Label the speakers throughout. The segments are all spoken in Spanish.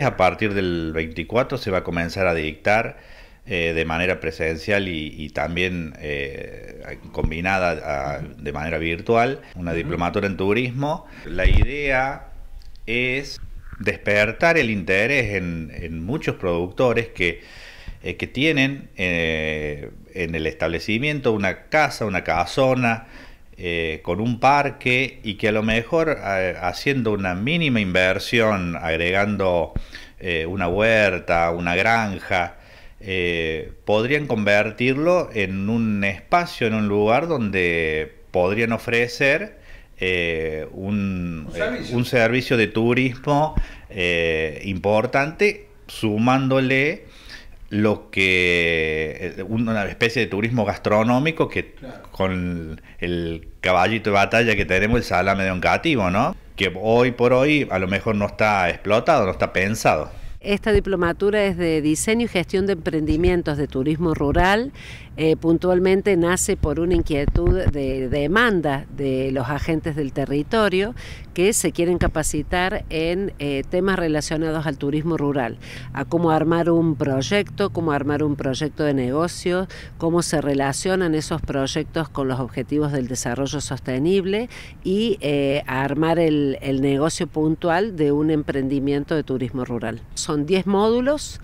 Speaker 1: A partir del 24 se va a comenzar a dictar eh, de manera presencial y, también eh, combinada de manera virtual una diplomatura en turismo. La idea es despertar el interés en, muchos productores que, eh, que tienen en el establecimiento una casa, una casona, eh, con un parque y que a lo mejor eh, haciendo una mínima inversión, agregando eh, una huerta, una granja, podrían convertirlo en un espacio, en un lugar donde podrían ofrecer un, servicio. de turismo importante, sumándole lo que eh, una especie de turismo gastronómico que con el caballito de batalla que tenemos el salame de cativo, ¿no? Que hoy por hoy a lo mejor no está explotado, no está pensado.
Speaker 2: Esta diplomatura es de diseño y gestión de emprendimientos de turismo rural eh, puntualmente nace por una inquietud de, demanda de los agentes del territorio que se quieren capacitar en eh, temas relacionados al turismo rural, a cómo armar un proyecto, cómo armar un proyecto de negocio, cómo se relacionan esos proyectos con los objetivos del desarrollo sostenible y a eh, armar el, negocio puntual de un emprendimiento de turismo rural. Son 10 módulos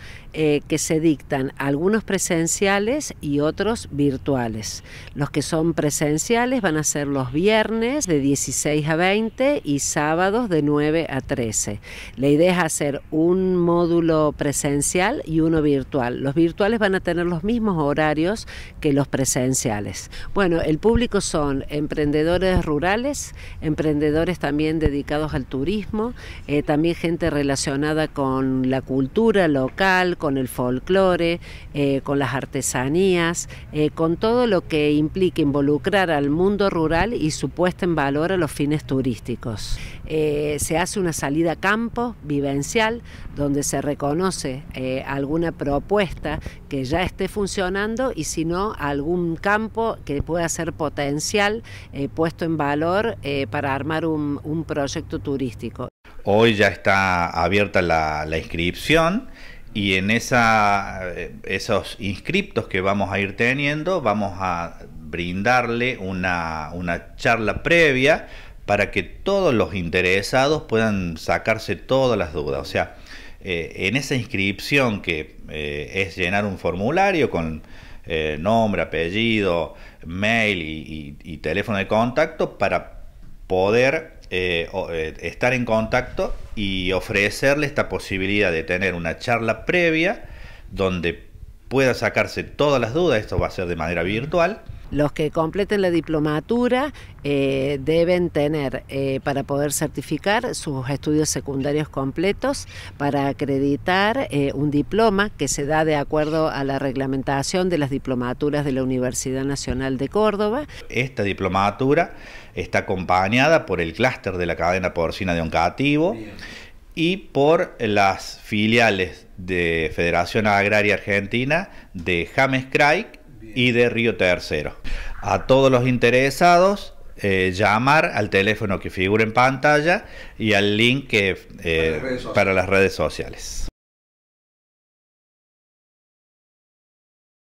Speaker 2: que se dictan, algunos presenciales y otros virtuales. Los que son presenciales van a ser los viernes de 16 a 20 y sábados de 9 a 13. La idea es hacer un módulo presencial y uno virtual. Los virtuales van a tener los mismos horarios que los presenciales. Bueno, el público son emprendedores rurales, emprendedores también dedicados al turismo, eh, también gente relacionada con la cultura local, con el folclore, eh, con las artesanías, eh, con todo lo que implica involucrar al mundo rural y su puesta en valor a los fines turísticos. Eh, se hace una salida a campo vivencial donde se reconoce eh, alguna propuesta que ya esté funcionando y si no, algún campo que pueda ser potencial puesto en valor para armar un, proyecto turístico.
Speaker 1: Hoy ya está abierta la inscripción y en esa, eh, esos inscriptos que vamos a ir teniendo, vamos a brindarle una, charla previa para que todos los interesados puedan sacarse todas las dudas. O sea, eh, en esa inscripción que eh, es llenar un formulario con nombre, apellido, mail y teléfono de contacto para poder eh, eh, estar en contacto y ofrecerle esta posibilidad de tener una charla previa donde pueda sacarse todas las dudas, esto va a ser de manera virtual,
Speaker 2: los que completen la diplomatura eh, deben tener, eh, para poder certificar, sus estudios secundarios completos para acreditar eh, un diploma que se da de acuerdo a la reglamentación de las diplomaturas de la Universidad Nacional de Córdoba.
Speaker 1: Esta diplomatura está acompañada por el clúster de la cadena porcina de Oncativo. y por las filiales de Federación Agraria Argentina de James Craig y de Río Tercero. A todos los interesados, eh, llamar al teléfono que figura en pantalla y al link eh, para, las redes sociales.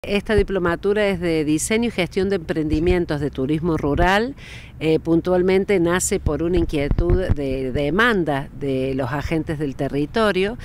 Speaker 2: Esta diplomatura es de diseño y gestión de emprendimientos de turismo rural. Eh, puntualmente nace por una inquietud de demanda de los agentes del territorio.